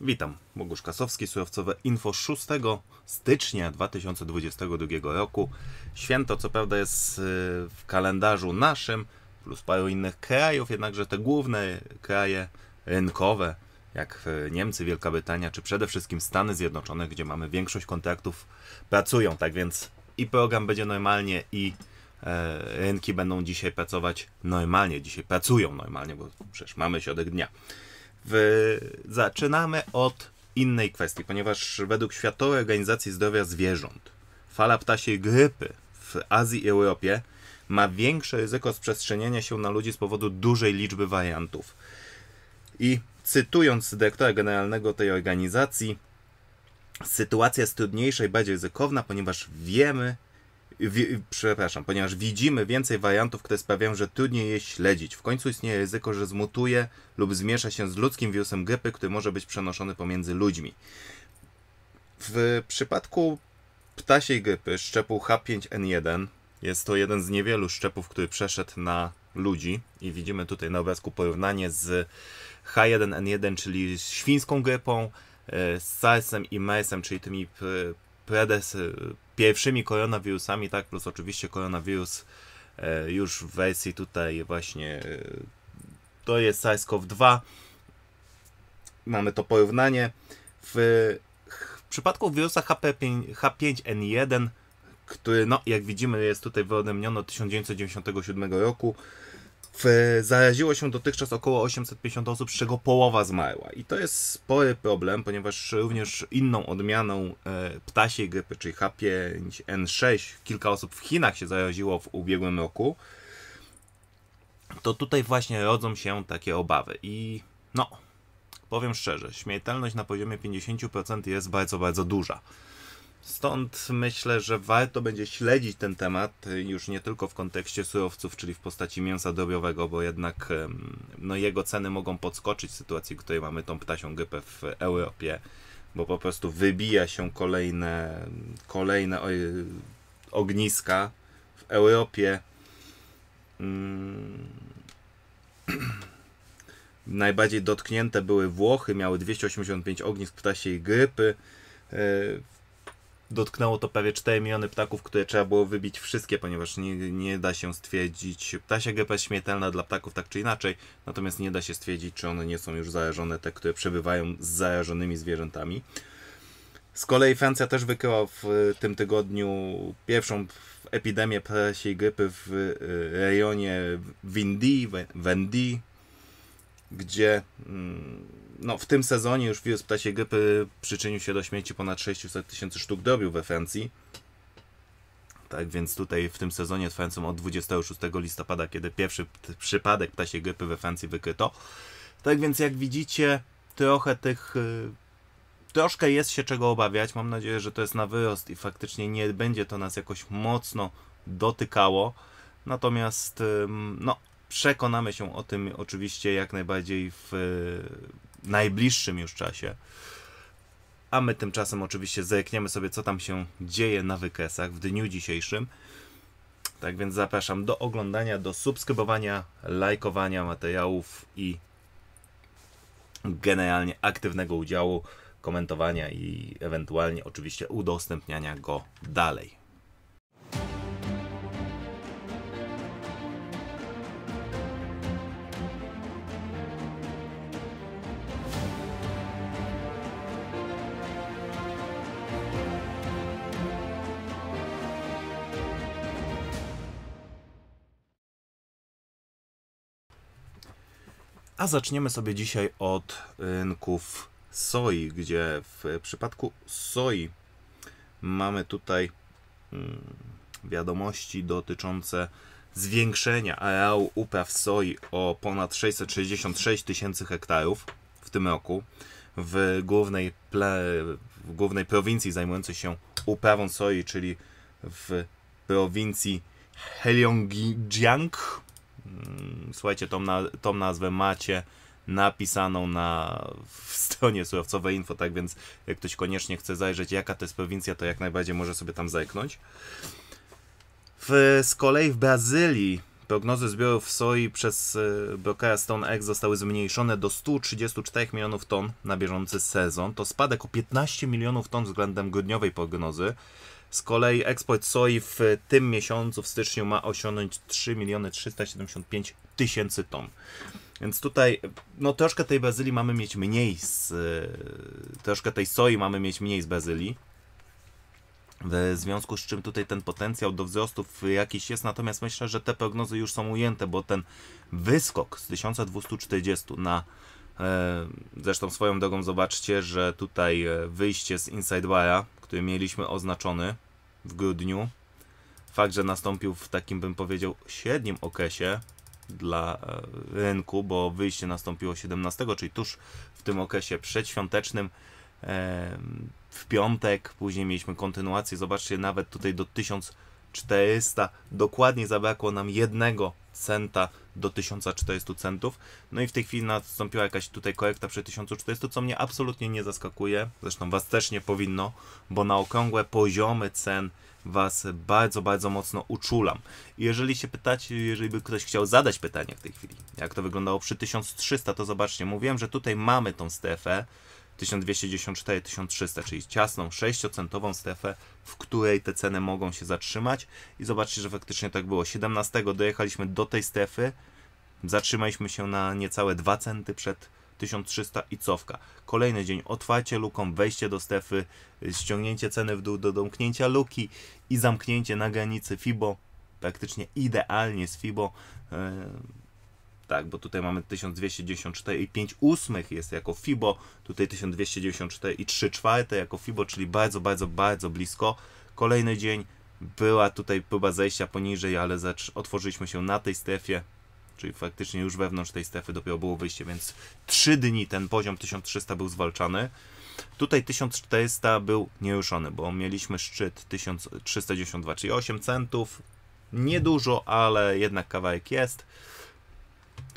Witam, Bogusz Kasowski, surowcowe info 6 stycznia 2022 roku. Święto co prawda jest y, w kalendarzu naszym, plus paru innych krajów, jednakże te główne kraje rynkowe, jak y, Niemcy, Wielka Brytania, czy przede wszystkim Stany Zjednoczone, gdzie mamy większość kontraktów, pracują. Tak więc i program będzie normalnie, i e, rynki będą dzisiaj pracować normalnie. Dzisiaj pracują normalnie, bo przecież mamy środek dnia. W... Zaczynamy od innej kwestii, ponieważ według Światowej Organizacji Zdrowia Zwierząt fala ptasiej grypy w Azji i Europie ma większe ryzyko sprzestrzenienia się na ludzi z powodu dużej liczby wariantów. I cytując dyrektora generalnego tej organizacji, sytuacja jest trudniejsza i bardziej ryzykowna, ponieważ wiemy, wi, przepraszam, ponieważ widzimy więcej wariantów, które sprawiają, że trudniej je śledzić. W końcu istnieje ryzyko, że zmutuje lub zmiesza się z ludzkim wirusem grypy, który może być przenoszony pomiędzy ludźmi. W przypadku ptasiej grypy, szczepu H5N1, jest to jeden z niewielu szczepów, który przeszedł na ludzi i widzimy tutaj na obrazku porównanie z H1N1, czyli świńską grypą, e, z SARS-em i MERS-em, czyli tymi e, predes pierwszymi koronawirusami, tak, plus oczywiście koronawirus e, już w wersji tutaj właśnie e, to jest SARS-CoV-2. Mamy to porównanie. W, w przypadku wirusa HP5, H5N1, który, no, jak widzimy, jest tutaj od 1997 roku, w, zaraziło się dotychczas około 850 osób, z czego połowa zmarła. I to jest spory problem, ponieważ również inną odmianą e, ptasiej grypy, czyli H5N6, kilka osób w Chinach się zaraziło w ubiegłym roku. To tutaj właśnie rodzą się takie obawy. I no, powiem szczerze, śmiertelność na poziomie 50% jest bardzo, bardzo duża. Stąd myślę, że warto będzie śledzić ten temat y, już nie tylko w kontekście surowców, czyli w postaci mięsa drobiowego, bo jednak no, jego ceny mogą podskoczyć w sytuacji, w której mamy tą ptasią grypę w Europie, bo po prostu wybija się kolejne, kolejne ogniska w Europie. Hmm. Najbardziej dotknięte były Włochy, miały 285 ognisk ptasiej grypy. Y, Dotknęło to prawie 4 miliony ptaków, które trzeba było wybić wszystkie, ponieważ nie, nie da się stwierdzić. Ptasia grypa jest śmiertelna dla ptaków tak czy inaczej, natomiast nie da się stwierdzić, czy one nie są już zarażone, te, które przebywają z zarażonymi zwierzętami. Z kolei Francja też wykryła w tym tygodniu pierwszą epidemię ptasiej grypy w e, rejonie Windy, Wendy, gdzie mm, no, w tym sezonie już wirus ptasiej grypy przyczynił się do śmierci ponad 600 tysięcy sztuk drobiu we Francji. Tak więc tutaj w tym sezonie trwającym od 26 listopada, kiedy pierwszy przypadek ptasiej grypy we Francji wykryto. Tak więc jak widzicie, trochę tych y, troszkę jest się czego obawiać. Mam nadzieję, że to jest na wyrost i faktycznie nie będzie to nas jakoś mocno dotykało. Natomiast, no, Przekonamy się o tym oczywiście jak najbardziej w e, najbliższym już czasie. A my tymczasem oczywiście zerkniemy sobie, co tam się dzieje na wykresach w dniu dzisiejszym. Tak więc zapraszam do oglądania, do subskrybowania, lajkowania materiałów i generalnie aktywnego udziału, komentowania i ewentualnie oczywiście udostępniania go dalej. A zaczniemy sobie dzisiaj od rynków soi, gdzie w przypadku soi mamy tutaj mm, wiadomości dotyczące zwiększenia areału upraw soi o ponad 666 tysięcy hektarów w tym roku w głównej, ple, w głównej prowincji zajmującej się uprawą soi, czyli w prowincji Heilongjiang Mm, słuchajcie, tą, na, tą nazwę macie napisaną na stronie surowcowej info, tak więc jak ktoś koniecznie chce zajrzeć, jaka to jest prowincja, to jak najbardziej może sobie tam zajknąć. W, z kolei w Brazylii prognozy zbiorów soi przez e, brokera StoneX zostały zmniejszone do 134 milionów ton na bieżący sezon. To spadek o 15 milionów ton względem grudniowej prognozy. Z kolei eksport soi w tym miesiącu, w styczniu, ma osiągnąć 3 miliony 375 tysięcy ton. Więc tutaj, no troszkę tej Bazylii mamy mieć mniej z, troszkę tej soi mamy mieć mniej z Bazylii. W związku z czym tutaj ten potencjał do wzrostów jakiś jest, natomiast myślę, że te prognozy już są ujęte, bo ten wyskok z 1240 na e, Zresztą swoją drogą zobaczcie, że tutaj e, wyjście z Inside Wire który mieliśmy oznaczony w grudniu. Fakt, że nastąpił w takim, bym powiedział, średnim okresie dla e, rynku, bo wyjście nastąpiło 17, czyli tuż w tym okresie przedświątecznym w piątek, później mieliśmy kontynuację. Zobaczcie, nawet tutaj do 1000 1400. Dokładnie zabrakło nam jednego centa do 1400 centów. No i w tej chwili nastąpiła jakaś tutaj korekta przy 1400, co mnie absolutnie nie zaskakuje. Zresztą Was też nie powinno, bo na okrągłe poziomy cen Was bardzo, bardzo mocno uczulam. I jeżeli się pytacie, jeżeli by ktoś chciał zadać pytanie w tej chwili, jak to wyglądało przy 1300, to zobaczcie, mówiłem, że tutaj mamy tą strefę, 1294-1300, czyli ciasną 6-centową strefę, w której te ceny mogą się zatrzymać. I zobaczcie, że faktycznie tak było. 17 dojechaliśmy do tej strefy, zatrzymaliśmy się na niecałe 2 centy przed 1300 i cofka. Kolejny dzień otwarcie luką, wejście do strefy, ściągnięcie ceny w dół do domknięcia luki i zamknięcie na granicy FIBO. Praktycznie idealnie z FIBO. Yy tak, bo tutaj mamy 1294 i 5 ósmych jest jako FIBO, tutaj 1294 i 3 czwarte jako FIBO, czyli bardzo, bardzo, bardzo blisko. Kolejny dzień była tutaj próba zejścia poniżej, ale otworzyliśmy się na tej strefie, czyli faktycznie już wewnątrz tej strefy dopiero było wyjście, więc 3 dni ten poziom 1300 był zwalczany. Tutaj 1400 był nieruszony, bo mieliśmy szczyt 1392, czyli 8 centów. Niedużo, ale jednak kawałek jest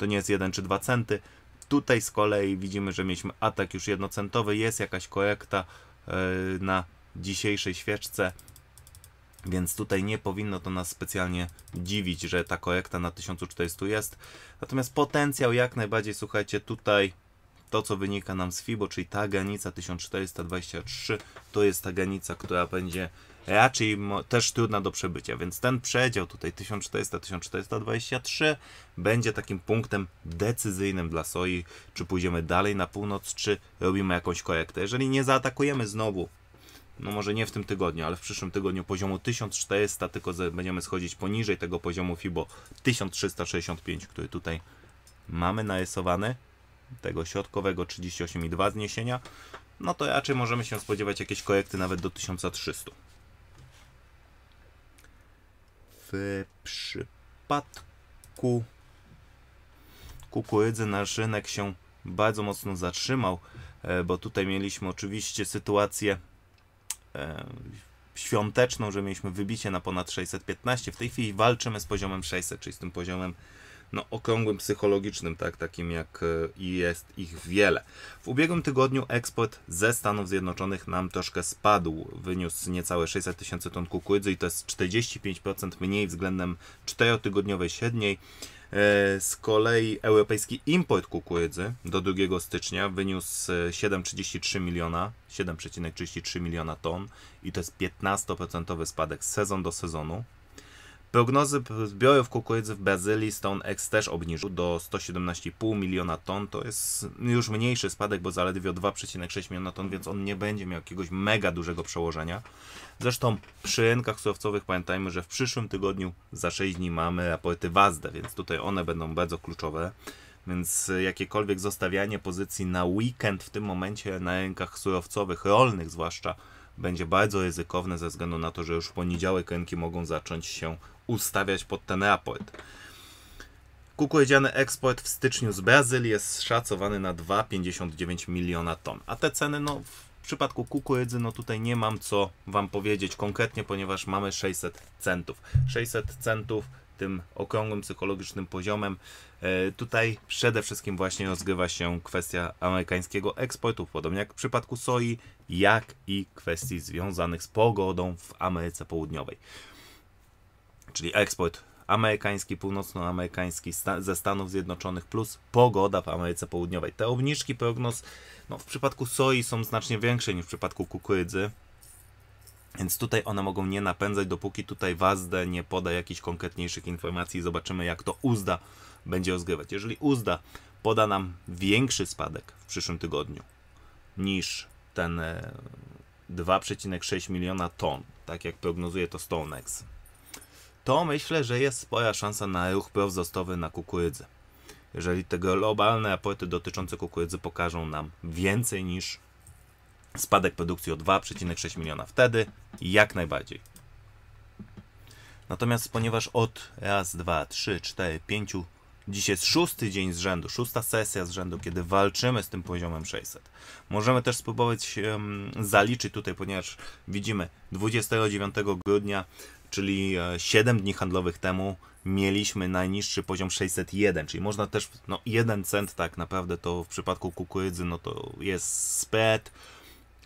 to nie jest 1 czy 2 centy. Tutaj z kolei widzimy, że mieliśmy atak już jednocentowy, jest jakaś korekta e, na dzisiejszej świeczce, więc tutaj nie powinno to nas specjalnie dziwić, że ta korekta na 1400 jest. Natomiast potencjał jak najbardziej, słuchajcie, tutaj to, co wynika nam z FIBO, czyli ta granica 1423, to jest ta granica, która będzie raczej też trudna do przebycia, więc ten przedział tutaj 1400-1423 będzie takim punktem decyzyjnym dla soi, czy pójdziemy dalej na północ, czy robimy jakąś korektę. Jeżeli nie zaatakujemy znowu no może nie w tym tygodniu, ale w przyszłym tygodniu poziomu 1400, tylko będziemy schodzić poniżej tego poziomu FIBO 1365, który tutaj mamy narysowany, tego środkowego 38,2 zniesienia, no to raczej możemy się spodziewać jakiejś korekty nawet do 1300 przypadku kukurydzy nasz rynek się bardzo mocno zatrzymał, e, bo tutaj mieliśmy oczywiście sytuację e, świąteczną, że mieliśmy wybicie na ponad 615. W tej chwili walczymy z poziomem 600, czyli z tym poziomem no, okrągłym psychologicznym, tak, takim jak e, jest ich wiele. W ubiegłym tygodniu eksport ze Stanów Zjednoczonych nam troszkę spadł, wyniósł niecałe 600 tysięcy ton kukurydzy i to jest 45% mniej względem 4-tygodniowej średniej. E, z kolei europejski import kukurydzy do 2 stycznia wyniósł 7,33 e, miliona, 7,33 miliona ton i to jest 15% spadek sezon do sezonu. Prognozy zbiorów kukurydzy w Brazylii X też obniżył do 117,5 miliona ton. To jest już mniejszy spadek, bo zaledwie o 2,6 miliona ton, więc on nie będzie miał jakiegoś mega dużego przełożenia. Zresztą przy rynkach surowcowych pamiętajmy, że w przyszłym tygodniu za 6 dni mamy raporty WASDE, więc tutaj one będą bardzo kluczowe. Więc jakiekolwiek zostawianie pozycji na weekend w tym momencie na rynkach surowcowych, rolnych zwłaszcza, będzie bardzo ryzykowne ze względu na to, że już w poniedziałek rynki mogą zacząć się ustawiać pod ten raport. Kukurydziany eksport w styczniu z Brazylii jest szacowany na 2,59 miliona ton. A te ceny, no w przypadku kukurydzy, no tutaj nie mam co Wam powiedzieć konkretnie, ponieważ mamy 600 centów. 600 centów tym okrągłym psychologicznym poziomem. E, tutaj przede wszystkim właśnie rozgrywa się kwestia amerykańskiego eksportu, podobnie jak w przypadku soi, jak i kwestii związanych z pogodą w Ameryce Południowej. Czyli eksport amerykański, północnoamerykański ze Stanów Zjednoczonych plus pogoda w Ameryce Południowej. Te obniżki prognoz no, w przypadku soi są znacznie większe niż w przypadku kukurydzy. Więc tutaj one mogą nie napędzać, dopóki tutaj WASDE nie poda jakichś konkretniejszych informacji i zobaczymy, jak to UZDA będzie rozgrywać. Jeżeli UZDA poda nam większy spadek w przyszłym tygodniu niż ten 2,6 e, miliona ton, tak jak prognozuje to Stonex, to myślę, że jest spora szansa na ruch prowzrostowy na kukurydzę. Jeżeli te globalne raporty dotyczące kukurydzy pokażą nam więcej niż spadek produkcji o 2,6 miliona, wtedy jak najbardziej. Natomiast ponieważ od raz, dwa, trzy, cztery, pięciu Dziś jest szósty dzień z rzędu, szósta sesja z rzędu, kiedy walczymy z tym poziomem 600. Możemy też spróbować um, zaliczyć tutaj, ponieważ widzimy 29 grudnia, czyli 7 e, dni handlowych temu, mieliśmy najniższy poziom 601, czyli można też, no 1 cent tak naprawdę to w przypadku kukurydzy, no to jest sped,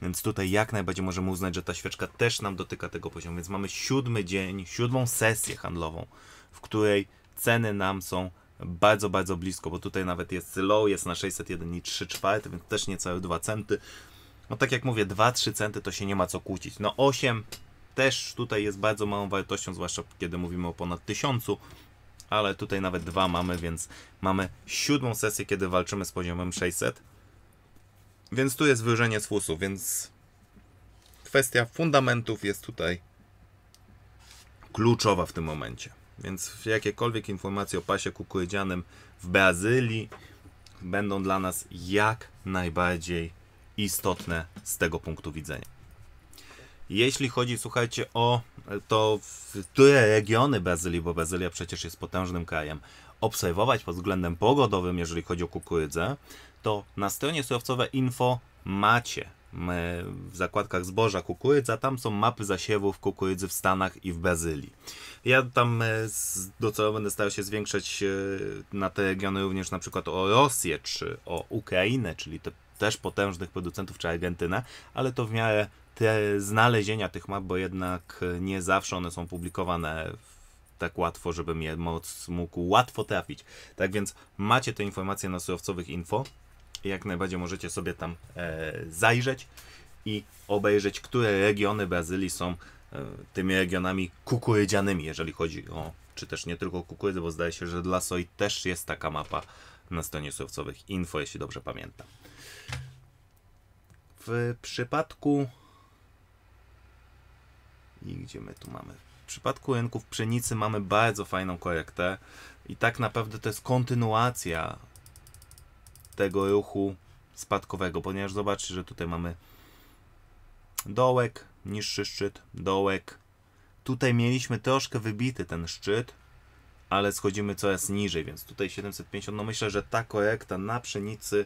więc tutaj jak najbardziej możemy uznać, że ta świeczka też nam dotyka tego poziomu, więc mamy siódmy dzień, siódmą sesję handlową, w której ceny nam są bardzo, bardzo blisko, bo tutaj nawet jest low, jest na 601,34, czwarte, więc też niecałe 2 centy. No tak jak mówię, 2-3 centy to się nie ma co kłócić. No 8 też tutaj jest bardzo małą wartością, zwłaszcza kiedy mówimy o ponad 1000, ale tutaj nawet 2 mamy, więc mamy siódmą sesję, kiedy walczymy z poziomem 600. Więc tu jest wyłożenie z fusu, więc kwestia fundamentów jest tutaj kluczowa w tym momencie. Więc jakiekolwiek informacje o pasie kukurydzianym w Brazylii będą dla nas jak najbardziej istotne z tego punktu widzenia. Jeśli chodzi, słuchajcie, o to, które regiony Brazylii, bo Brazylia przecież jest potężnym krajem, obserwować pod względem pogodowym, jeżeli chodzi o kukurydzę, to na stronie surowcowe info macie E, w zakładkach zboża kukurydza, tam są mapy zasiewów kukurydzy w Stanach i w Brazylii. Ja tam e, docelowo będę starał się zwiększać e, na te regiony również na przykład o Rosję czy o Ukrainę, czyli te też potężnych producentów czy Argentynę, ale to w miarę te znalezienia tych map, bo jednak nie zawsze one są publikowane tak łatwo, żebym je mógł łatwo trafić. Tak więc macie te informacje na surowcowych info jak najbardziej możecie sobie tam e, zajrzeć i obejrzeć, które regiony Brazylii są e, tymi regionami kukurydzianymi, jeżeli chodzi o, czy też nie tylko kukurydzę, bo zdaje się, że dla soi też jest taka mapa na stronie surowcowych info, jeśli dobrze pamiętam. W przypadku i gdzie my tu mamy? W przypadku rynków pszenicy mamy bardzo fajną korektę i tak naprawdę to jest kontynuacja tego ruchu spadkowego, ponieważ zobaczcie, że tutaj mamy dołek, niższy szczyt, dołek. Tutaj mieliśmy troszkę wybity ten szczyt, ale schodzimy coraz niżej, więc tutaj 750, no myślę, że ta korekta na pszenicy,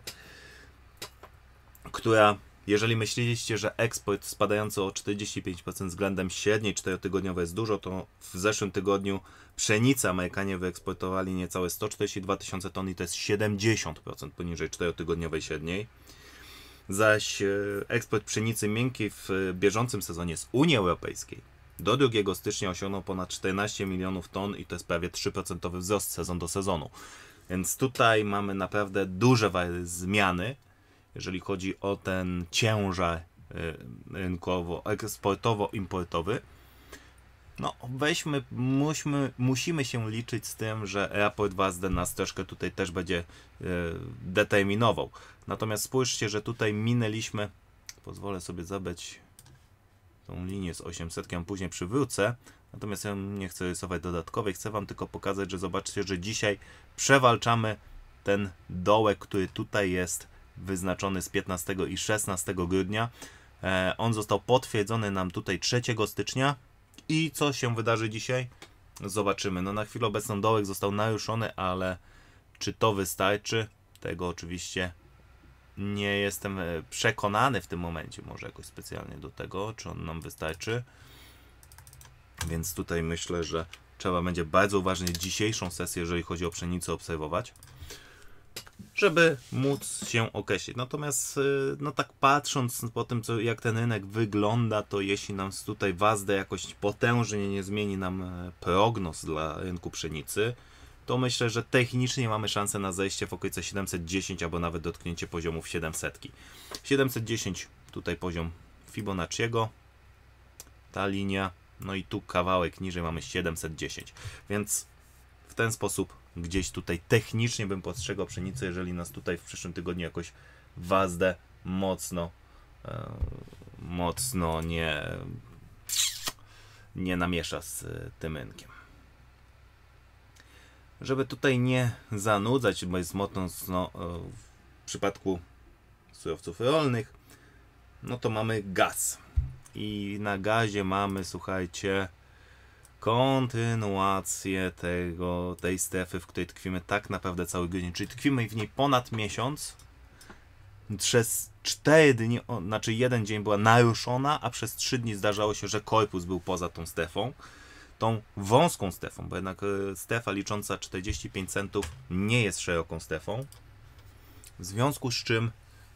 która jeżeli myśleliście, że eksport spadający o 45% względem średniej 4-tygodniowej jest dużo, to w zeszłym tygodniu pszenica Amerykanie wyeksportowali niecałe 142 tysiące ton i to jest 70% poniżej czterotygodniowej tygodniowej średniej. Zaś e, eksport pszenicy miękkiej w e, bieżącym sezonie z Unii Europejskiej do 2 stycznia osiągnął ponad 14 milionów ton i to jest prawie 3% wzrost sezon do sezonu. Więc tutaj mamy naprawdę duże zmiany jeżeli chodzi o ten ciężar e, rynkowo-eksportowo-importowy, no weźmy, musimy, musimy się liczyć z tym, że raport WASD nas troszkę tutaj też będzie e, determinował. Natomiast spójrzcie, że tutaj minęliśmy, pozwolę sobie zabrać tą linię z 800, ją później przywrócę, natomiast ja nie chcę rysować dodatkowej, chcę Wam tylko pokazać, że zobaczcie, że dzisiaj przewalczamy ten dołek, który tutaj jest wyznaczony z 15 i 16 grudnia. E, on został potwierdzony nam tutaj 3 stycznia. I co się wydarzy dzisiaj? Zobaczymy. No na chwilę obecną dołek został naruszony, ale czy to wystarczy? Tego oczywiście nie jestem e, przekonany w tym momencie może jakoś specjalnie do tego, czy on nam wystarczy. Więc tutaj myślę, że trzeba będzie bardzo uważnie dzisiejszą sesję, jeżeli chodzi o pszenicę, obserwować żeby móc się określić. Natomiast, y, no tak patrząc po tym, co, jak ten rynek wygląda, to jeśli nam tutaj Wazda jakoś potężnie nie zmieni nam e, prognoz dla rynku pszenicy, to myślę, że technicznie mamy szansę na zejście w okolice 710 albo nawet dotknięcie poziomów 700. 710 tutaj poziom Fibonacciego, ta linia, no i tu kawałek niżej mamy 710, więc w ten sposób gdzieś tutaj technicznie bym postrzegał pszenicę, jeżeli nas tutaj w przyszłym tygodniu jakoś Wazdę mocno e, mocno nie nie namiesza z e, tym rynkiem. Żeby tutaj nie zanudzać, bo jest mocno e, w przypadku surowców rolnych, no to mamy gaz. I na gazie mamy, słuchajcie, kontynuację tego, tej strefy, w której tkwimy tak naprawdę cały grudzień, czyli tkwimy w niej ponad miesiąc. Przez 4 dni, znaczy jeden dzień była naruszona, a przez 3 dni zdarzało się, że korpus był poza tą strefą. Tą wąską strefą, bo jednak e, strefa licząca 45 centów nie jest szeroką strefą. W związku z czym,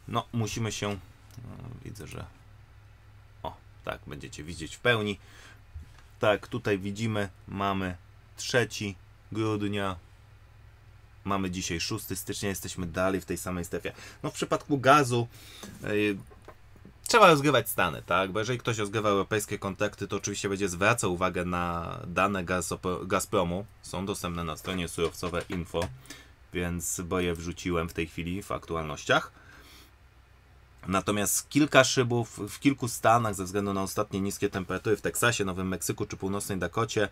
no, musimy się. No, widzę, że. O, tak, będziecie widzieć w pełni tak, tutaj widzimy, mamy 3 grudnia, mamy dzisiaj 6 stycznia, jesteśmy dalej w tej samej strefie. No w przypadku gazu yy, trzeba rozgrywać Stany, tak? Bo jeżeli ktoś rozgrywa europejskie kontakty, to oczywiście będzie zwracał uwagę na dane Gazpromu. Są dostępne na stronie surowcowe info, więc boję wrzuciłem w tej chwili w aktualnościach. Natomiast kilka szybów w kilku stanach, ze względu na ostatnie niskie temperatury w Teksasie, Nowym Meksyku czy Północnej Dakocie,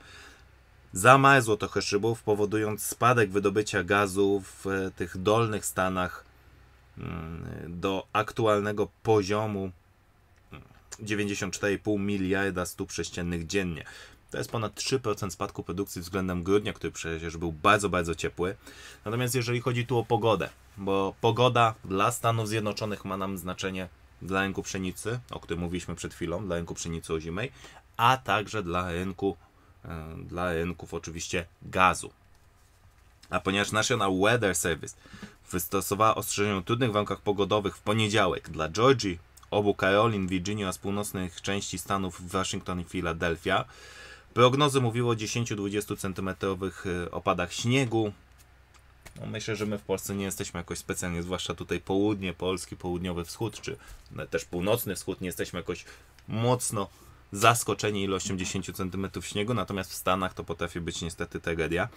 zamarzło trochę szybów, powodując spadek wydobycia gazu w tych dolnych stanach mm, do aktualnego poziomu 94,5 mm, miliarda stóp sześciennych dziennie. To jest ponad 3% spadku produkcji względem grudnia, który przecież był bardzo, bardzo ciepły. Natomiast jeżeli chodzi tu o pogodę, bo pogoda dla Stanów Zjednoczonych ma nam znaczenie dla rynku pszenicy, o którym mówiliśmy przed chwilą, dla rynku pszenicy o ozimej, a także dla rynku, e, dla rynków oczywiście gazu. A ponieważ National Weather Service wystosowała ostrzeżenie o trudnych warunkach pogodowych w poniedziałek dla Georgii, obu Karolin, Virginii oraz północnych części Stanów Waszyngton i Filadelfia, Prognozy mówiły o 10-20 cm y, opadach śniegu. No myślę, że my w Polsce nie jesteśmy jakoś specjalnie, zwłaszcza tutaj południe Polski, południowy wschód, czy no, też północny wschód, nie jesteśmy jakoś mocno zaskoczeni ilością 10 cm śniegu, natomiast w Stanach to potrafi być niestety tragedia.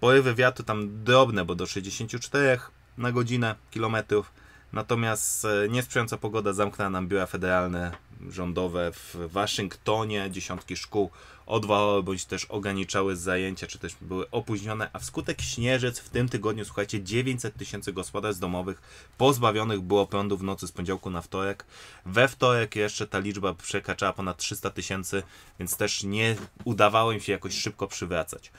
Porywy wiatru tam drobne, bo do 64 na godzinę kilometrów Natomiast e, niesprzyjająca pogoda zamknęła nam biura federalne rządowe w Waszyngtonie. Dziesiątki szkół odwołały bądź też ograniczały zajęcia, czy też były opóźnione, a wskutek śnieżyc w tym tygodniu, słuchajcie, 900 tysięcy gospodarstw domowych pozbawionych było prądu w nocy z poniedziałku na wtorek. We wtorek jeszcze ta liczba przekraczała ponad 300 tysięcy, więc też nie udawało im się jakoś szybko przywracać.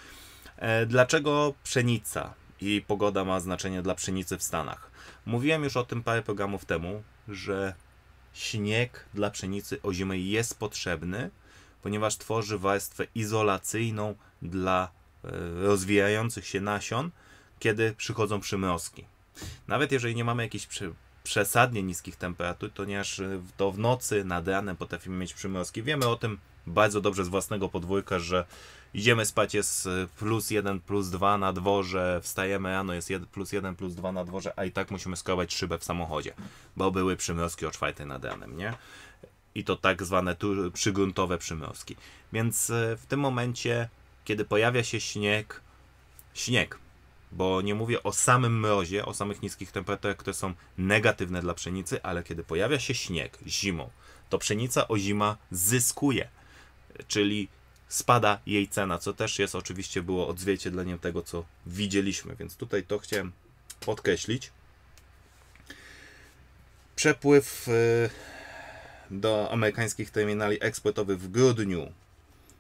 E, dlaczego pszenica i pogoda ma znaczenie dla pszenicy w Stanach? Mówiłem już o tym parę programów temu, że śnieg dla pszenicy ozimej jest potrzebny, ponieważ tworzy warstwę izolacyjną dla e, rozwijających się nasion, kiedy przychodzą przymrozki. Nawet jeżeli nie mamy jakichś przesadnie niskich temperatur, ponieważ y, to w nocy nad ranem potrafimy mieć przymrozki. Wiemy o tym bardzo dobrze z własnego podwórka, że idziemy spać jest y, plus 1, plus 2 na dworze, wstajemy rano jest jed plus 1, plus 2 na dworze, a i tak musimy skrować szybę w samochodzie, bo były przymrozki o 4 nad ranem, nie? I to tak zwane tu przygruntowe przymrozki. Więc y, w tym momencie, kiedy pojawia się śnieg, śnieg bo nie mówię o samym mrozie, o samych niskich temperaturach, które są negatywne dla pszenicy, ale kiedy pojawia się śnieg zimą, to pszenica o zima zyskuje, czyli spada jej cena, co też jest oczywiście było odzwierciedleniem tego, co widzieliśmy, więc tutaj to chciałem podkreślić. Przepływ y, do amerykańskich terminali eksportowych w grudniu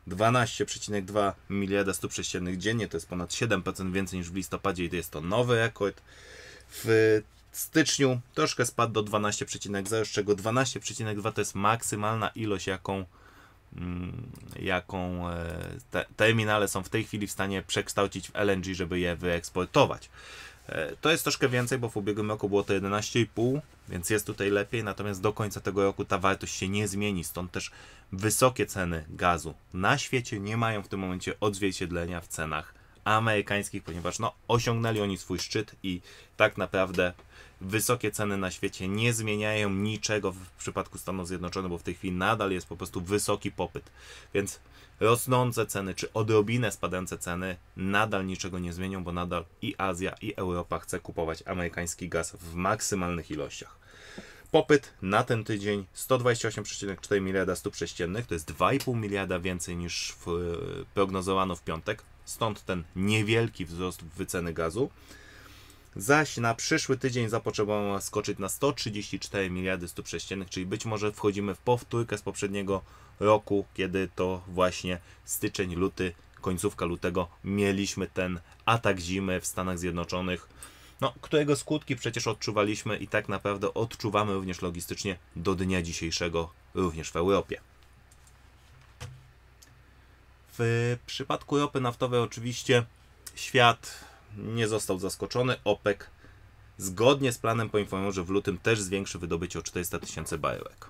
12,2 miliarda stóp sześciennych dziennie, to jest ponad 7% więcej niż w listopadzie i to jest to nowy rekord. W styczniu troszkę spadł do 12,0, z czego 12,2 to jest maksymalna ilość, jaką, mm, jaką e, te, terminale są w tej chwili w stanie przekształcić w LNG, żeby je wyeksportować. E, to jest troszkę więcej, bo w ubiegłym roku było to 11,5 więc jest tutaj lepiej, natomiast do końca tego roku ta wartość się nie zmieni, stąd też wysokie ceny gazu na świecie nie mają w tym momencie odzwierciedlenia w cenach amerykańskich, ponieważ no, osiągnęli oni swój szczyt i tak naprawdę wysokie ceny na świecie nie zmieniają niczego w przypadku Stanów Zjednoczonych, bo w tej chwili nadal jest po prostu wysoki popyt. Więc rosnące ceny czy odrobinę spadające ceny nadal niczego nie zmienią, bo nadal i Azja, i Europa chce kupować amerykański gaz w maksymalnych ilościach. Popyt na ten tydzień 128,4 miliarda stóp sześciennych, to jest 2,5 miliarda więcej niż w, e, prognozowano w piątek, stąd ten niewielki wzrost wyceny gazu zaś na przyszły tydzień zapotrzebowanie skoczyć na 134 miliardy stóp sześciennych, czyli być może wchodzimy w powtórkę z poprzedniego roku, kiedy to właśnie styczeń, luty, końcówka lutego mieliśmy ten atak zimy w Stanach Zjednoczonych, no, którego skutki przecież odczuwaliśmy i tak naprawdę odczuwamy również logistycznie do dnia dzisiejszego, również w Europie. W przypadku ropy naftowej oczywiście świat nie został zaskoczony. OPEC zgodnie z planem poinformował, że w lutym też zwiększy wydobycie o 400 tysięcy baryłek.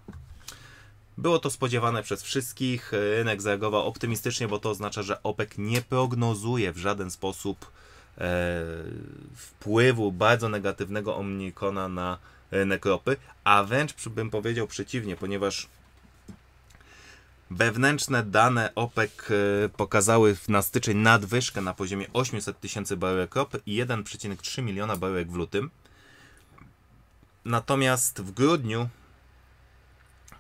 Było to spodziewane przez wszystkich. Rynek zareagował optymistycznie, bo to oznacza, że OPEC nie prognozuje w żaden sposób e, wpływu bardzo negatywnego omnikona na rynek ropy, a wręcz bym powiedział przeciwnie, ponieważ Wewnętrzne dane OPEC e, pokazały na styczeń nadwyżkę na poziomie 800 tysięcy baryłek rop i 1,3 miliona baryłek w lutym. Natomiast w grudniu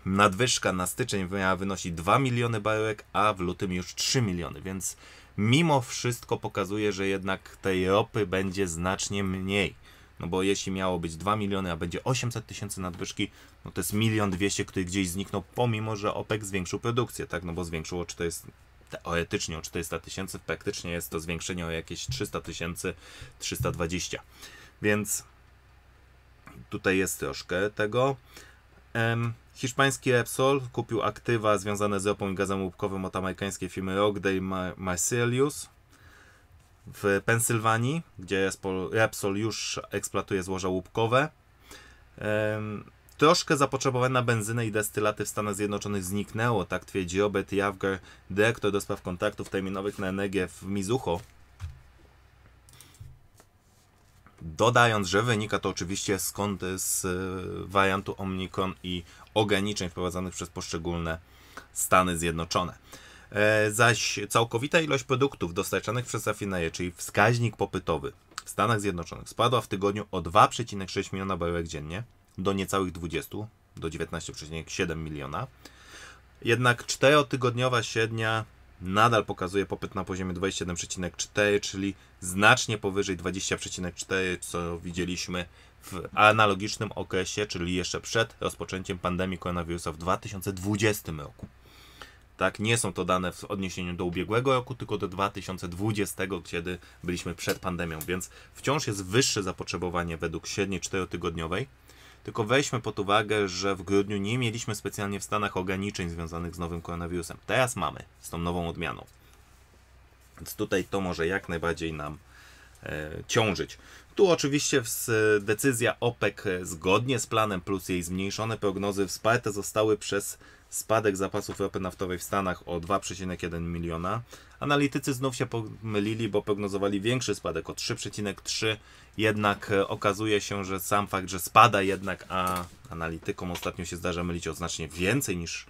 nadwyżka na styczeń miała wynosić 2 miliony baryłek, a w lutym już 3 miliony, więc mimo wszystko pokazuje, że jednak tej ropy będzie znacznie mniej. No bo jeśli miało być 2 miliony, a będzie 800 tysięcy nadwyżki, no to jest milion dwieście, który gdzieś zniknął, pomimo że OPEC zwiększył produkcję, tak? No bo zwiększyło jest teoretycznie o 400 tysięcy, praktycznie jest to zwiększenie o jakieś 300 tysięcy, 320. Więc tutaj jest troszkę tego. Um, hiszpański Repsol kupił aktywa związane z ropą i gazem łupkowym od amerykańskiej firmy Rockdale Marsilius w Pensylwanii, gdzie Repsol już eksploatuje złoża łupkowe. Troszkę zapotrzebowanie na benzynę i destylaty w Stanach Zjednoczonych zniknęło, tak twierdzi Robert Jawger, dyrektor do spraw kontaktów terminowych na energię w Mizucho. Dodając, że wynika to oczywiście skąd z e, wariantu Omnicron i ograniczeń wprowadzanych przez poszczególne Stany Zjednoczone. E, zaś całkowita ilość produktów dostarczanych przez rafinerię, czyli wskaźnik popytowy w Stanach Zjednoczonych spadła w tygodniu o 2,6 miliona baryłek dziennie do niecałych 20, do 19,7 miliona. Jednak czterotygodniowa tygodniowa średnia nadal pokazuje popyt na poziomie 27,4, czyli znacznie powyżej 20,4, co widzieliśmy w analogicznym okresie, czyli jeszcze przed rozpoczęciem pandemii koronawirusa w 2020 roku tak? Nie są to dane w odniesieniu do ubiegłego roku, tylko do 2020, kiedy byliśmy przed pandemią, więc wciąż jest wyższe zapotrzebowanie według średniej czterotygodniowej. tygodniowej Tylko weźmy pod uwagę, że w grudniu nie mieliśmy specjalnie w Stanach ograniczeń związanych z nowym koronawirusem. Teraz mamy z tą nową odmianą. Więc tutaj to może jak najbardziej nam e, ciążyć. Tu oczywiście decyzja OPEC zgodnie z planem plus jej zmniejszone prognozy wsparte zostały przez spadek zapasów ropy naftowej w Stanach o 2,1 miliona. Analitycy znów się pomylili, bo prognozowali większy spadek o 3,3, jednak e, okazuje się, że sam fakt, że spada jednak, a analitykom ostatnio się zdarza mylić o znacznie więcej niż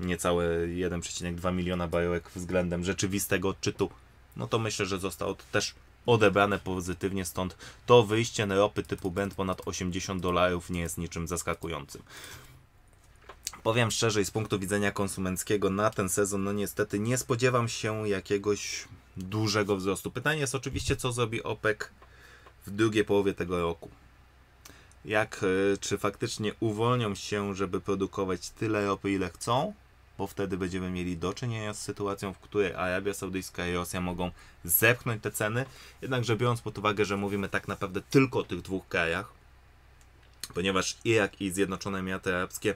niecałe 1,2 miliona bajełek względem rzeczywistego odczytu, no to myślę, że zostało to też odebrane pozytywnie, stąd to wyjście na ropy typu Brent ponad 80 dolarów nie jest niczym zaskakującym. Powiem szczerze i z punktu widzenia konsumenckiego na ten sezon, no niestety nie spodziewam się jakiegoś dużego wzrostu. Pytanie jest oczywiście, co zrobi OPEC w drugiej połowie tego roku. Jak, e, czy faktycznie uwolnią się, żeby produkować tyle ropy, ile chcą, bo wtedy będziemy mieli do czynienia z sytuacją, w której Arabia Saudyjska i Rosja mogą zepchnąć te ceny. Jednakże biorąc pod uwagę, że mówimy tak naprawdę tylko o tych dwóch krajach, ponieważ Irak i Zjednoczone Emiraty Arabskie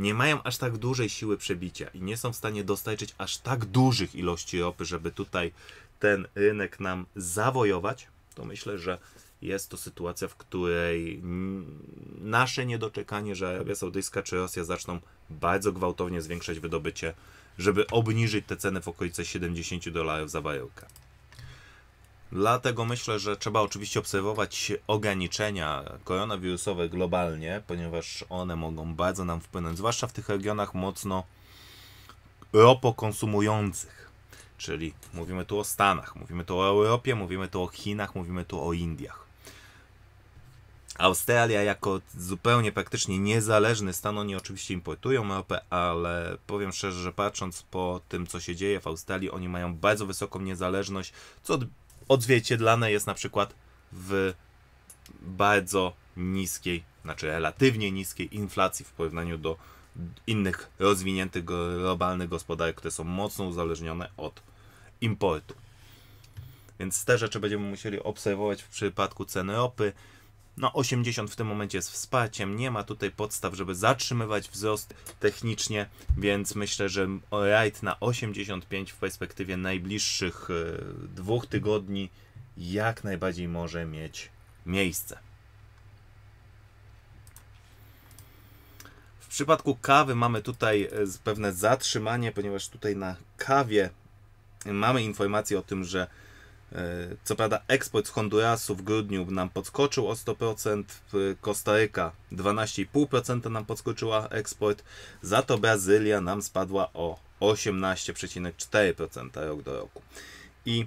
nie mają aż tak dużej siły przebicia i nie są w stanie dostarczyć aż tak dużych ilości ropy, żeby tutaj ten rynek nam zawojować, to myślę, że jest to sytuacja, w której nasze niedoczekanie, że Arabia Saudyjska czy Rosja zaczną bardzo gwałtownie zwiększać wydobycie, żeby obniżyć te ceny w okolice 70 dolarów za baryłkę. Dlatego myślę, że trzeba oczywiście obserwować ograniczenia koronawirusowe globalnie, ponieważ one mogą bardzo nam wpłynąć, zwłaszcza w tych regionach mocno ropokonsumujących. Czyli mówimy tu o Stanach, mówimy tu o Europie, mówimy tu o Chinach, mówimy tu o Indiach. Australia jako zupełnie praktycznie niezależny stan, oni oczywiście importują ropę, ale powiem szczerze, że patrząc po tym, co się dzieje w Australii, oni mają bardzo wysoką niezależność, co odzwierciedlane jest na przykład w bardzo niskiej, znaczy relatywnie niskiej inflacji w porównaniu do innych rozwiniętych globalnych gospodarek, które są mocno uzależnione od importu. Więc te rzeczy będziemy musieli obserwować w przypadku ceny ropy. No 80 w tym momencie jest wsparciem, nie ma tutaj podstaw, żeby zatrzymywać wzrost technicznie, więc myślę, że ride na 85 w perspektywie najbliższych e, dwóch tygodni jak najbardziej może mieć miejsce. W przypadku kawy mamy tutaj e, pewne zatrzymanie, ponieważ tutaj na kawie mamy informację o tym, że E, co prawda eksport z Hondurasu w grudniu nam podskoczył o 100%, Kostaryka 12,5% nam podskoczyła eksport, za to Brazylia nam spadła o 18,4% rok do roku. I,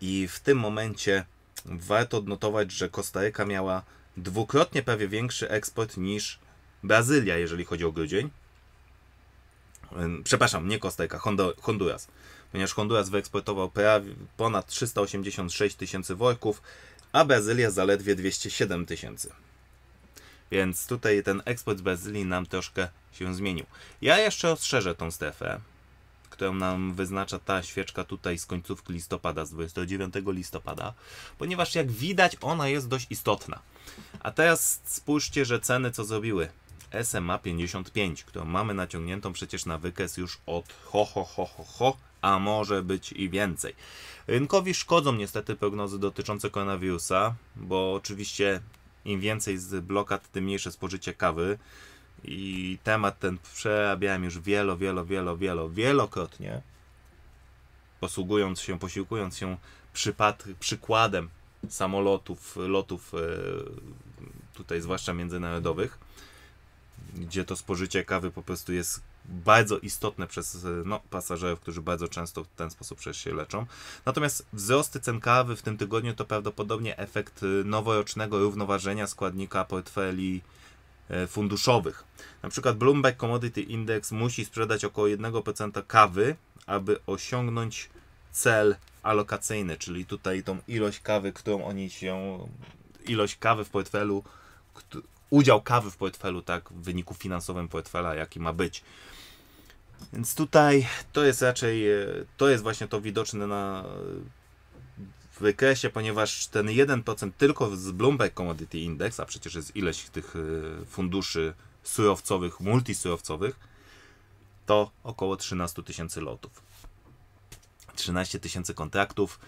I w tym momencie warto odnotować, że Kostaryka miała dwukrotnie prawie większy eksport niż Brazylia, jeżeli chodzi o grudzień. E, przepraszam, nie Kostaryka, Honduras ponieważ Honduras wyeksportował prawie ponad 386 tysięcy worków, a Brazylia zaledwie 207 tysięcy. Więc tutaj ten eksport z Brazylii nam troszkę się zmienił. Ja jeszcze ostrzeżę tą strefę, którą nam wyznacza ta świeczka tutaj z końcówki listopada, z 29 listopada, ponieważ jak widać ona jest dość istotna. A teraz spójrzcie, że ceny co zrobiły. SMA 55, którą mamy naciągniętą przecież na wykres już od ho ho ho ho ho a może być i więcej. Rynkowi szkodzą niestety prognozy dotyczące koronawirusa, bo oczywiście im więcej z blokad, tym mniejsze spożycie kawy. I temat ten przerabiałem już wielo, wielo, wielo, wielo, wielokrotnie, posługując się, posiłkując się przypad- przykładem samolotów, lotów e, tutaj zwłaszcza międzynarodowych, gdzie to spożycie kawy po prostu jest bardzo istotne przez e, no, pasażerów, którzy bardzo często w ten sposób przecież się leczą. Natomiast wzrosty cen kawy w tym tygodniu to prawdopodobnie efekt e, noworocznego równoważenia składnika portfeli e, funduszowych. Na przykład Bloomberg Commodity Index musi sprzedać około 1% kawy, aby osiągnąć cel alokacyjny, czyli tutaj tą ilość kawy, którą oni się, ilość kawy w portfelu, udział kawy w portfelu, tak, w wyniku finansowym portfela, jaki ma być. Więc tutaj to jest raczej, e, to jest właśnie to widoczne na wykresie, ponieważ ten 1% tylko z Bloomberg Commodity Index, a przecież jest ileś tych e, funduszy surowcowych, multisurowcowych, to około 13 tysięcy lotów. 13 tysięcy kontraktów.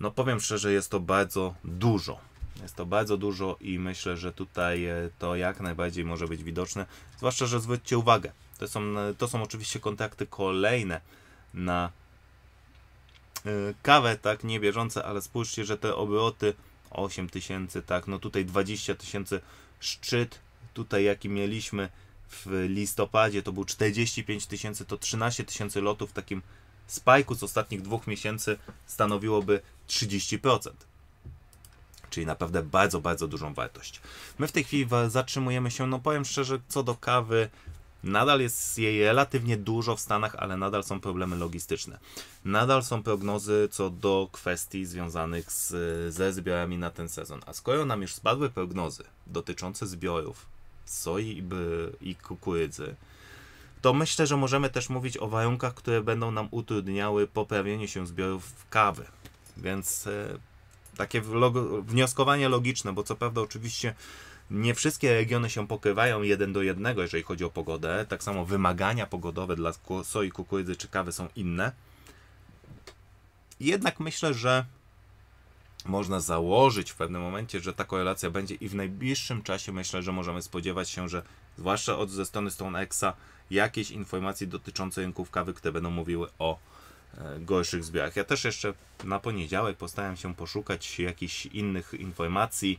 No powiem szczerze, jest to bardzo dużo. Jest to bardzo dużo i myślę, że tutaj e, to jak najbardziej może być widoczne. Zwłaszcza, że zwróćcie uwagę, to są, e, to są oczywiście kontakty kolejne na e, kawę, tak, nie bieżące, ale spójrzcie, że te obroty 8 tysięcy, tak, no tutaj 20 tysięcy szczyt, tutaj jaki mieliśmy w listopadzie, to był 45 tysięcy, to 13 tysięcy lotów w takim spajku z ostatnich dwóch miesięcy stanowiłoby 30% czyli naprawdę bardzo, bardzo dużą wartość. My w tej chwili zatrzymujemy się, no powiem szczerze, co do kawy, Nadal jest jej relatywnie dużo w Stanach, ale nadal są problemy logistyczne. Nadal są prognozy co do kwestii związanych z, ze zbiorami na ten sezon. A skoro nam już spadły prognozy dotyczące zbiorów soi i, i kukurydzy, to myślę, że możemy też mówić o warunkach, które będą nam utrudniały poprawienie się zbiorów kawy. Więc e, takie wnioskowanie logiczne, bo co prawda oczywiście nie wszystkie regiony się pokrywają jeden do jednego, jeżeli chodzi o pogodę. Tak samo wymagania pogodowe dla soi, kukurydzy czy kawy są inne. Jednak myślę, że można założyć w pewnym momencie, że ta korelacja będzie i w najbliższym czasie myślę, że możemy spodziewać się, że zwłaszcza od ze strony Stonexa jakieś informacje dotyczące rynków kawy, które będą mówiły o E, gorszych zbiorach. Ja też jeszcze na poniedziałek postaram się poszukać jakichś innych informacji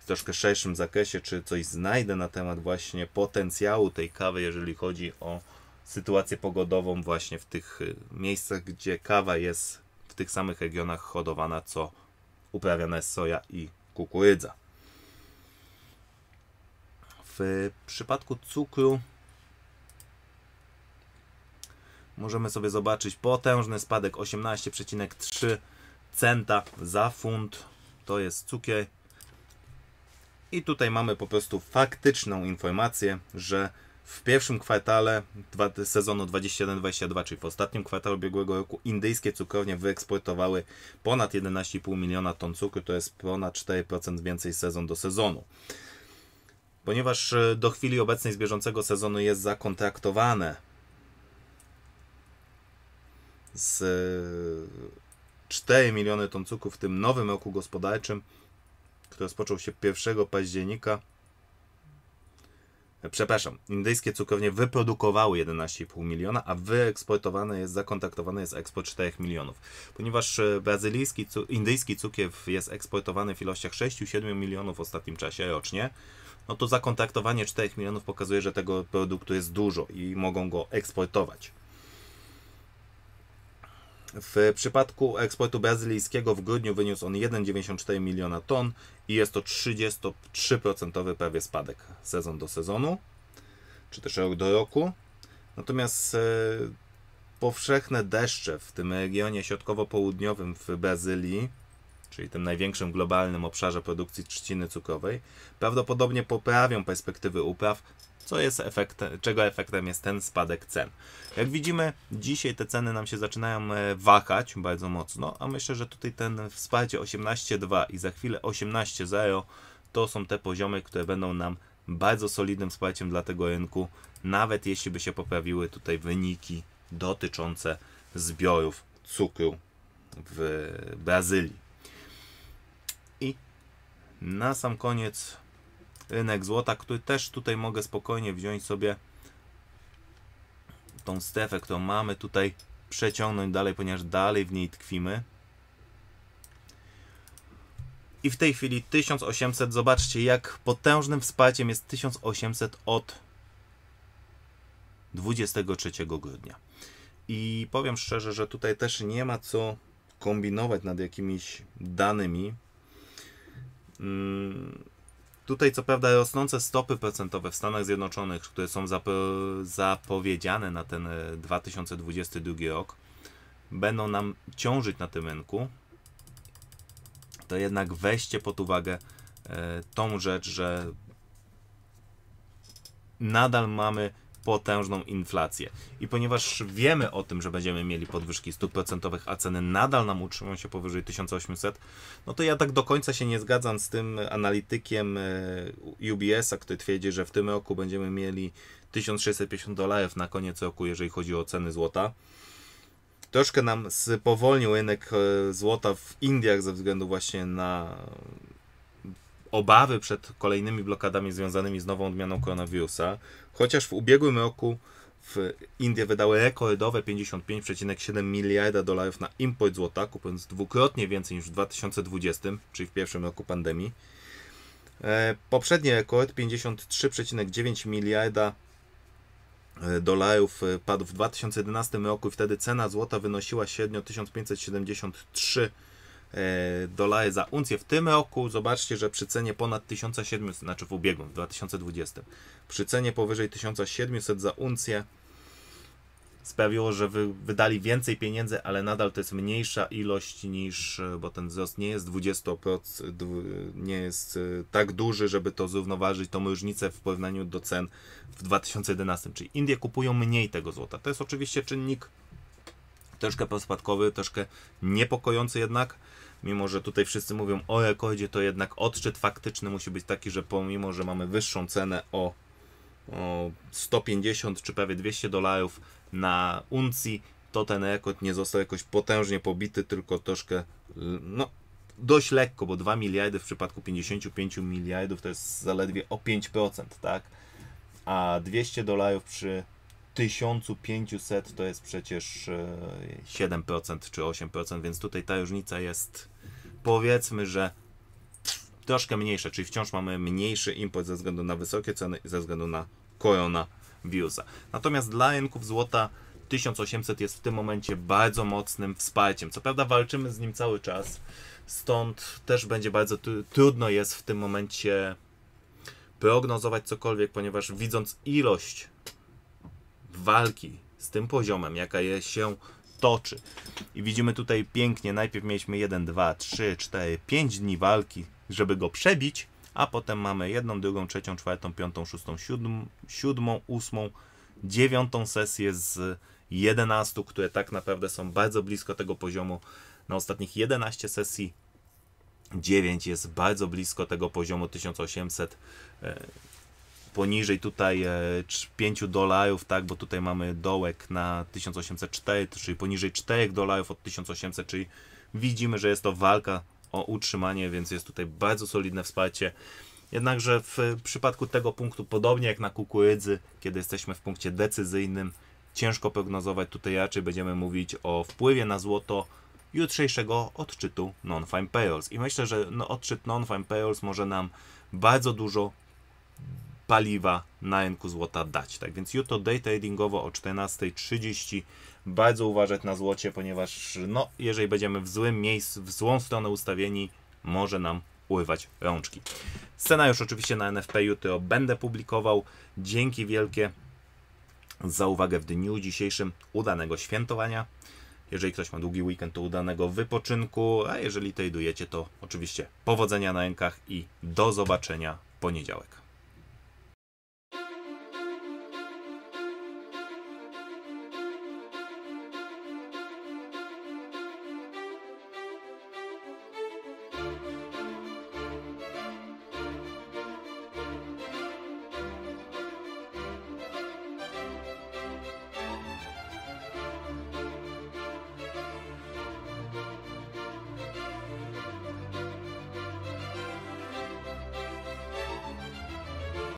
w troszkę szerszym zakresie, czy coś znajdę na temat właśnie potencjału tej kawy, jeżeli chodzi o sytuację pogodową właśnie w tych e, miejscach, gdzie kawa jest w tych samych regionach hodowana, co uprawiana jest soja i kukurydza. W przypadku cukru możemy sobie zobaczyć potężny spadek 18,3 centa za funt. To jest cukier. I tutaj mamy po prostu faktyczną informację, że w pierwszym kwartale sezonu 21-22, czyli w ostatnim kwartale ubiegłego roku, indyjskie cukrownie wyeksportowały ponad 11,5 miliona ton cukru, to jest ponad 4% więcej sezon do sezonu. Ponieważ e, do chwili obecnej z bieżącego sezonu jest zakontraktowane z 4 e, miliony ton cukru w tym nowym roku gospodarczym, który rozpoczął się 1 października. E, przepraszam, indyjskie cukrownie wyprodukowały 11,5 miliona, a wyeksportowane jest, zakontaktowane jest eksport 4 milionów. Ponieważ e, brazylijski, indyjski cukier jest eksportowany w ilościach 6-7 milionów w ostatnim czasie rocznie, no to zakontaktowanie 4 milionów pokazuje, że tego produktu jest dużo i mogą go eksportować. W przypadku eksportu brazylijskiego w grudniu wyniósł on 1,94 miliona ton i jest to 33% prawie spadek sezon do sezonu, czy też rok do roku. Natomiast e, powszechne deszcze w tym regionie środkowo-południowym w Brazylii, czyli tym największym globalnym obszarze produkcji trzciny cukrowej, prawdopodobnie poprawią perspektywy upraw co jest efektem, czego efektem jest ten spadek cen. Jak widzimy, dzisiaj te ceny nam się zaczynają e, wahać bardzo mocno, a myślę, że tutaj ten wsparcie 18,2 i za chwilę 18,0 to są te poziomy, które będą nam bardzo solidnym wsparciem dla tego rynku, nawet jeśli by się poprawiły tutaj wyniki dotyczące zbiorów cukru w Brazylii. I na sam koniec rynek złota, który też tutaj mogę spokojnie wziąć sobie tą strefę, którą mamy tutaj przeciągnąć dalej, ponieważ dalej w niej tkwimy. I w tej chwili 1800, zobaczcie jak potężnym wsparciem jest 1800 od 23 grudnia. I powiem szczerze, że tutaj też nie ma co kombinować nad jakimiś danymi. Mm, Tutaj co prawda rosnące stopy procentowe w Stanach Zjednoczonych, które są zapowiedziane na ten 2022 e, rok, będą nam ciążyć na tym rynku, to jednak weźcie pod uwagę e, tą rzecz, że nadal mamy potężną inflację. I ponieważ wiemy o tym, że będziemy mieli podwyżki stóp procentowych, a ceny nadal nam utrzymują się powyżej 1800, no to ja tak do końca się nie zgadzam z tym analitykiem e, UBS-a, który twierdzi, że w tym roku będziemy mieli 1650 dolarów na koniec roku, jeżeli chodzi o ceny złota. Troszkę nam spowolnił rynek e, złota w Indiach ze względu właśnie na obawy przed kolejnymi blokadami związanymi z nową odmianą koronawirusa. Chociaż w ubiegłym roku w Indie wydały rekordowe 55,7 miliarda dolarów na import złota, kupując dwukrotnie więcej niż w 2020, czyli w pierwszym roku pandemii. E, poprzedni rekord 53,9 miliarda e, dolarów e, padł w 2011 roku i wtedy cena złota wynosiła średnio 1573 E, dolary za uncję. W tym roku zobaczcie, że przy cenie ponad 1700, znaczy w ubiegłym, w 2020, przy cenie powyżej 1700 za uncję sprawiło, że wy, wydali więcej pieniędzy, ale nadal to jest mniejsza ilość niż, e, bo ten wzrost nie jest 20%, nie jest e, tak duży, żeby to zrównoważyć tą różnicę w porównaniu do cen w 2011. Czyli Indie kupują mniej tego złota. To jest oczywiście czynnik Troszkę pospadkowy, troszkę niepokojący jednak, mimo że tutaj wszyscy mówią o rekordzie, to jednak odczyt faktyczny musi być taki, że pomimo, że mamy wyższą cenę o, o 150 czy prawie 200 dolarów na uncji, to ten rekord nie został jakoś potężnie pobity, tylko troszkę, no dość lekko, bo 2 miliardy w przypadku 55 miliardów to jest zaledwie o 5%, tak? A 200 dolarów przy 1500 to jest przecież 7% e, czy 8%, więc tutaj ta różnica jest powiedzmy, że troszkę mniejsza, czyli wciąż mamy mniejszy import ze względu na wysokie ceny i ze względu na koronawirusa. Natomiast dla rynków złota 1800 jest w tym momencie bardzo mocnym wsparciem. Co prawda walczymy z nim cały czas, stąd też będzie bardzo trudno jest w tym momencie prognozować cokolwiek, ponieważ widząc ilość walki z tym poziomem, jaka je się toczy. I widzimy tutaj pięknie, najpierw mieliśmy 1, 2, 3, 4, 5 dni walki, żeby go przebić, a potem mamy jedną, drugą, trzecią, czwartą, piątą, szóstą, siódm, siódmą, ósmą, dziewiątą sesję z 11, które tak naprawdę są bardzo blisko tego poziomu. Na ostatnich 11 sesji 9 jest bardzo blisko tego poziomu 1800 poniżej tutaj 5 e, dolarów, tak, bo tutaj mamy dołek na 1804, czyli poniżej 4 dolarów od 1800, czyli widzimy, że jest to walka o utrzymanie, więc jest tutaj bardzo solidne wsparcie. Jednakże w e, przypadku tego punktu, podobnie jak na kukurydzy, kiedy jesteśmy w punkcie decyzyjnym, ciężko prognozować. Tutaj raczej będziemy mówić o wpływie na złoto jutrzejszego odczytu non-fine payrolls. I myślę, że no, odczyt non-fine payrolls może nam bardzo dużo paliwa na rynku złota dać. Tak więc jutro day tradingowo o 14.30 bardzo uważać na złocie, ponieważ no, jeżeli będziemy w złym miejscu, w złą stronę ustawieni, może nam uływać rączki. Scenariusz oczywiście na NFP jutro będę publikował. Dzięki wielkie za uwagę w dniu dzisiejszym. Udanego świętowania. Jeżeli ktoś ma długi weekend, to udanego wypoczynku, a jeżeli tradujecie, to oczywiście powodzenia na rękach i do zobaczenia w poniedziałek.